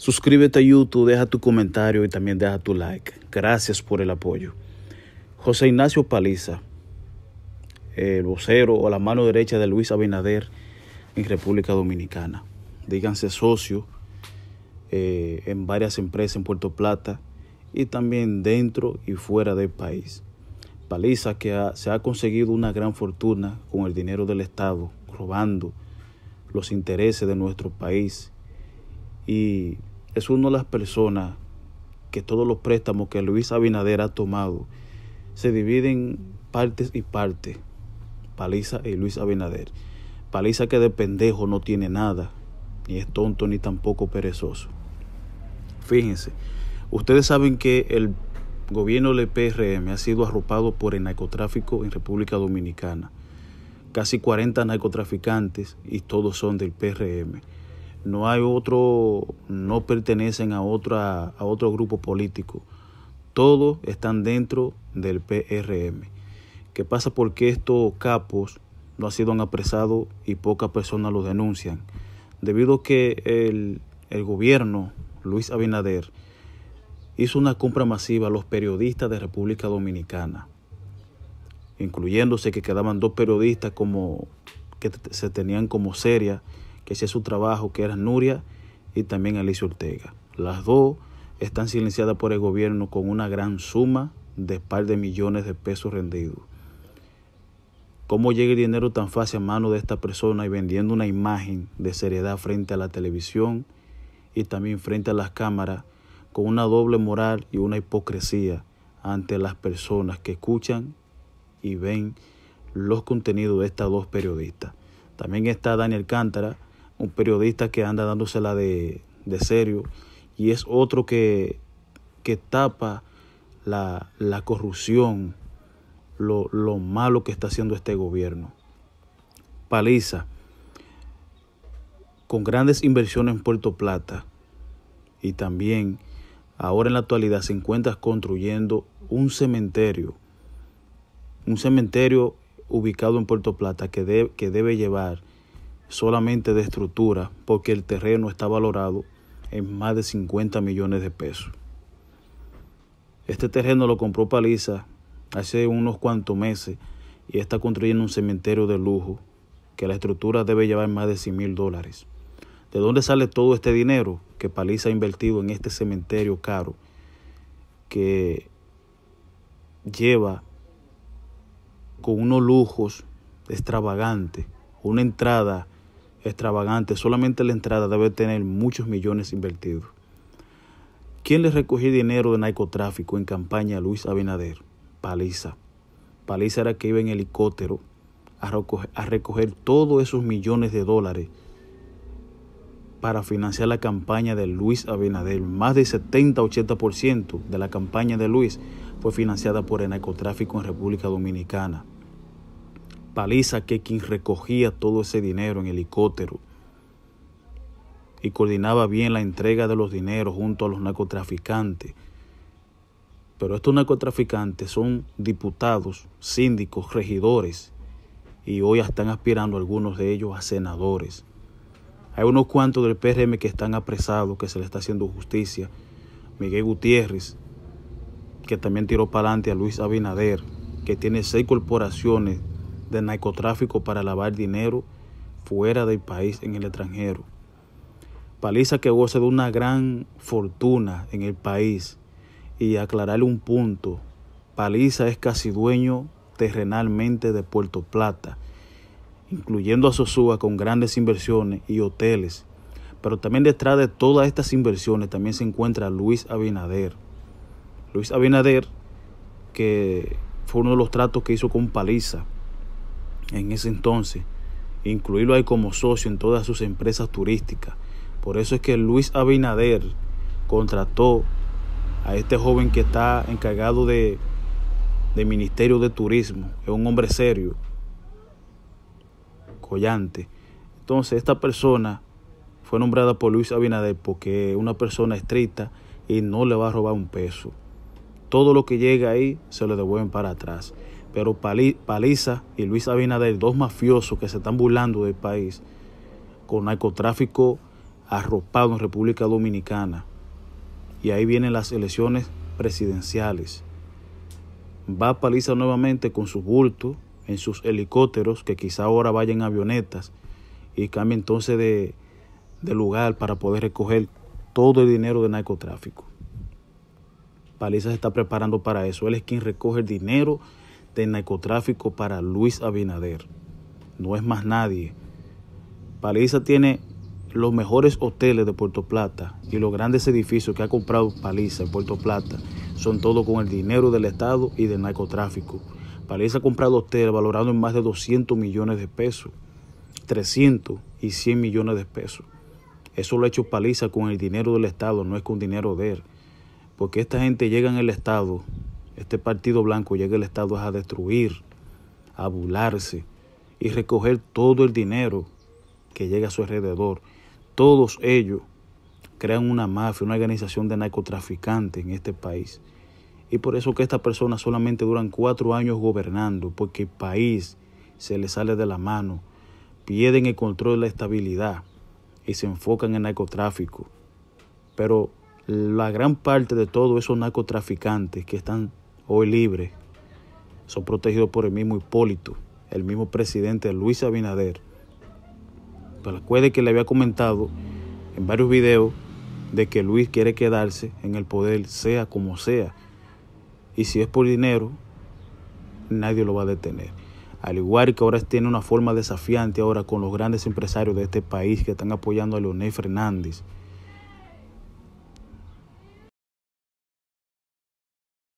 Suscríbete a YouTube, deja tu comentario y también deja tu like. Gracias por el apoyo. José Ignacio Paliza, el vocero o la mano derecha de Luis Abinader en República Dominicana. Díganse socio eh, en varias empresas en Puerto Plata y también dentro y fuera del país. Paliza que se ha conseguido una gran fortuna con el dinero del Estado, robando los intereses de nuestro país y es una de las personas que todos los préstamos que Luis Abinader ha tomado se dividen partes y partes. Paliza y Luis Abinader. Paliza que de pendejo no tiene nada, ni es tonto ni tampoco perezoso. Fíjense, ustedes saben que el gobierno del PRM ha sido arropado por el narcotráfico en República Dominicana. Casi 40 narcotraficantes y todos son del PRM no hay otro, no pertenecen a, otra, a otro grupo político. Todos están dentro del PRM. ¿Qué pasa? Porque estos capos no han sido apresados y pocas personas los denuncian. Debido a que el, el gobierno, Luis Abinader, hizo una compra masiva a los periodistas de República Dominicana, incluyéndose que quedaban dos periodistas como que se tenían como serias ese es su trabajo, que era Nuria, y también Alicia Ortega. Las dos están silenciadas por el gobierno con una gran suma de par de millones de pesos rendidos. ¿Cómo llega el dinero tan fácil a manos de esta persona y vendiendo una imagen de seriedad frente a la televisión y también frente a las cámaras con una doble moral y una hipocresía ante las personas que escuchan y ven los contenidos de estas dos periodistas? También está Daniel Cántara, un periodista que anda dándosela de, de serio y es otro que, tapa la, corrupción, lo, malo que está haciendo este gobierno. Paliza, con grandes inversiones en Puerto Plata y también ahora en la actualidad se encuentra construyendo un cementerio, un cementerio ubicado en Puerto Plata que, que debe llevar solamente de estructura porque el terreno está valorado en más de 50 millones de pesos. Este terreno lo compró Paliza hace unos cuantos meses y está construyendo un cementerio de lujo que la estructura debe llevar más de 100 mil dólares. ¿De dónde sale todo este dinero que Paliza ha invertido en este cementerio caro que lleva con unos lujos extravagantes, una entrada extravagante, solamente la entrada debe tener muchos millones invertidos. ¿Quién le recogió dinero de narcotráfico en campaña a Luis Abinader? Paliza. Paliza era que iba en helicóptero a recoger, todos esos millones de dólares para financiar la campaña de Luis Abinader. Más del 70-80% de la campaña de Luis fue financiada por el narcotráfico en República Dominicana paliza que quien recogía todo ese dinero en helicóptero y coordinaba bien la entrega de los dineros junto a los narcotraficantes. Pero estos narcotraficantes son diputados, síndicos, regidores y hoy están aspirando algunos de ellos a senadores. Hay unos cuantos del PRM que están apresados, que se le está haciendo justicia. Miguel Gutiérrez, que también tiró para adelante a Luis Abinader, que tiene seis corporaciones de narcotráfico para lavar dinero fuera del país en el extranjero. Paliza que goza de una gran fortuna en el país y aclararle un punto, Paliza es casi dueño terrenalmente de Puerto Plata, incluyendo a Sosúa con grandes inversiones y hoteles. Pero también detrás de todas estas inversiones también se encuentra Luis Abinader. Luis Abinader, que fue uno de los tratos que hizo con Paliza, en ese entonces, incluirlo ahí como socio en todas sus empresas turísticas. Por eso es que Luis Abinader contrató a este joven que está encargado de, Ministerio de Turismo. Es un hombre serio, collante. Entonces, esta persona fue nombrada por Luis Abinader porque es una persona estricta y no le va a robar un peso. Todo lo que llega ahí se lo devuelven para atrás pero Paliza y Luis Abinader, dos mafiosos que se están burlando del país con narcotráfico arropado en República Dominicana. Y ahí vienen las elecciones presidenciales. Va Paliza nuevamente con su bulto en sus helicópteros, que quizá ahora vayan avionetas, y cambia entonces de, de lugar para poder recoger todo el dinero de narcotráfico. Paliza se está preparando para eso. Él es quien recoge el dinero de narcotráfico para Luis Abinader. No es más nadie. Paliza tiene los mejores hoteles de Puerto Plata y los grandes edificios que ha comprado Paliza en Puerto Plata son todo con el dinero del Estado y del narcotráfico. Paliza ha comprado hoteles valorados en más de 200 millones de pesos, 300 y 100 millones de pesos. Eso lo ha hecho Paliza con el dinero del Estado, no es con dinero de él. Porque esta gente llega en el Estado este partido blanco llega al Estado a destruir, a burlarse y recoger todo el dinero que llega a su alrededor. Todos ellos crean una mafia, una organización de narcotraficantes en este país. Y por eso que estas personas solamente duran cuatro años gobernando, porque el país se les sale de la mano, pierden el control de la estabilidad y se enfocan en el narcotráfico. Pero la gran parte de todos esos narcotraficantes que están hoy libre, son protegidos por el mismo Hipólito, el mismo presidente Luis Abinader. Pero que le había comentado en varios videos de que Luis quiere quedarse en el poder, sea como sea. Y si es por dinero, nadie lo va a detener. Al igual que ahora tiene una forma desafiante ahora con los grandes empresarios de este país que están apoyando a Leonel Fernández.